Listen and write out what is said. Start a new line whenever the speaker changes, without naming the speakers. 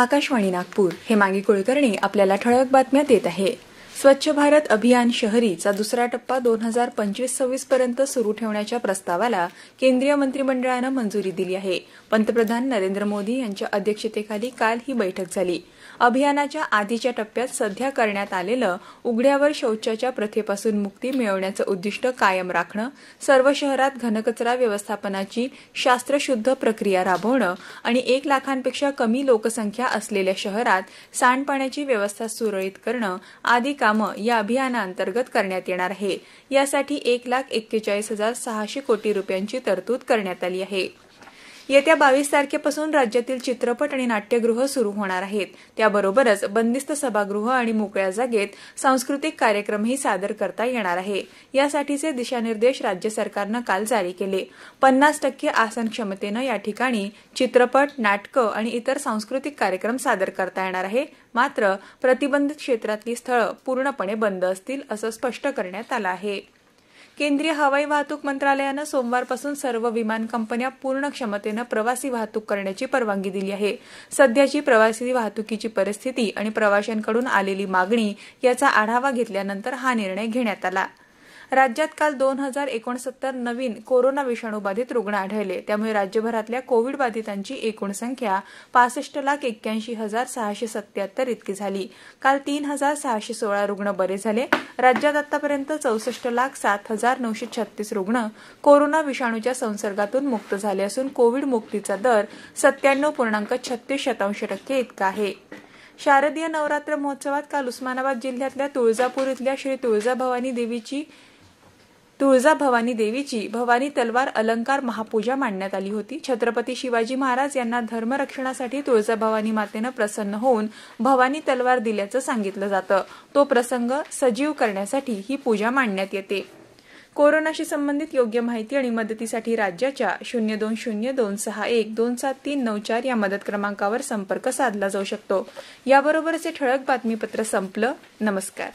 आकाशवाणी नागपूर हे मागी कुलकर्णी आपल्याला ठळक बातम्या देत आहे स्वच्छ भारत अभियान शहरीचा दुसरा टप्पा दोन हजार पंचवीस सव्वीस पर्यंत सुरू ठेवण्याच्या प्रस्तावाला केंद्रीय मंत्रिमंडळानं मंजुरी दिली आहे पंतप्रधान नरेंद्र मोदी यांच्या अध्यक्षतेखाली काल ही बैठक झाली अभियानाच्या आधीच्या टप्प्यात सध्या करण्यात आलेलं उघड्यावर शौचाच्या प्रथेपासून मुक्ती मिळवण्याचं उद्दिष्ट कायम राखणं सर्व शहरात घनकचरा व्यवस्थापनाची शास्त्रशुद्ध प्रक्रिया राबवणं आणि एक लाखांपेक्षा कमी लोकसंख्या असलेल्या शहरात सांडपाण्याची व्यवस्था सुरळीत करणं आदी कामं या अभियानाअंतर्गत करण्यात येणार आहे यासाठी एक लाख एक्केचाळीस हजार सहाशे कोटी रुपयांची तरतूद करण्यात आली आहे येत्या बावीस तारखेपासून राज्यातील चित्रपट आणि नाट्यगृह सुरू होणार आहेत त्याबरोबरच बंदिस्त सभागृह आणि मोकळ्या जागेत सांस्कृतिक कार्यक्रमही सादर करता येणार आहे यासाठीचे दिशानिर्देश राज्य सरकारनं काल जारी केले पन्नास टक्के आसन क्षमतेनं या ठिकाणी चित्रपट नाटकं आणि इतर सांस्कृतिक कार्यक्रम सादर करता येणार आहे मात्र प्रतिबंधित क्षेत्रातली स्थळं पूर्णपणे बंद असतील असं स्पष्ट करण्यात आलं आहे केंद्रीय हवाई वाहतूक मंत्रालयानं सोमवारपासून सर्व विमान कंपन्या पूर्ण क्षमतेनं प्रवासी वाहतूक करण्याची परवानगी दिली आहे सध्याची प्रवासी वाहतुकीची परिस्थिती आणि प्रवाशांकडून आलेली मागणी याचा आढावा घेतल्यानंतर हा निर्णय घेण्यात आला राज्यात काल दोन हजार एकोणसत्तर नवीन कोरोना विषाणू बाधित रुग्ण आढळले त्यामुळे राज्यभरातल्या कोविड बाधितांची एकूण संख्या पासष्ट लाख एक्क्याऐंशी हजार सहाशे सत्याहत्तर इतकी झाली काल तीन हजार सहाशे सोळा रुग्ण बरे झाले राज्यात आतापर्यंत चौसष्ट लाख सात हजार नऊशे छत्तीस रुग्ण कोरोना विषाणूच्या संसर्गातून मुक्त झाले असून कोविड मुक्तीचा दर सत्त्याण्णव पूर्णांक छत्तीस शतांश टक्के इतका आहे शारदीय नवरात्र महोत्सवात काल उस्मानाबाद जिल्ह्यातल्या तुळजापूर इथल्या श्री तुळजाभवानी देवीची तुळजाभवानी देवीची भवानी तलवार अलंकार महापूजा मांडण्यात आली होती छत्रपती शिवाजी महाराज यांना धर्मरक्षणासाठी तुळजाभवानी मातेनं प्रसन्न होऊन भवानी तलवार दिल्याचं सांगितलं जातं तो प्रसंग सजीव करण्यासाठी ही पूजा मांडण्यात येते कोरोनाशी संबंधित योग्य माहिती आणि मदतीसाठी राज्याच्या शून्य दोन शून्य दोन सहा एक दोन सात तीन नऊ चार या मदत क्रमांकावर संपर्क साधला जाऊ शकतो हे ठळक बातमीपत्र संपलं नमस्कार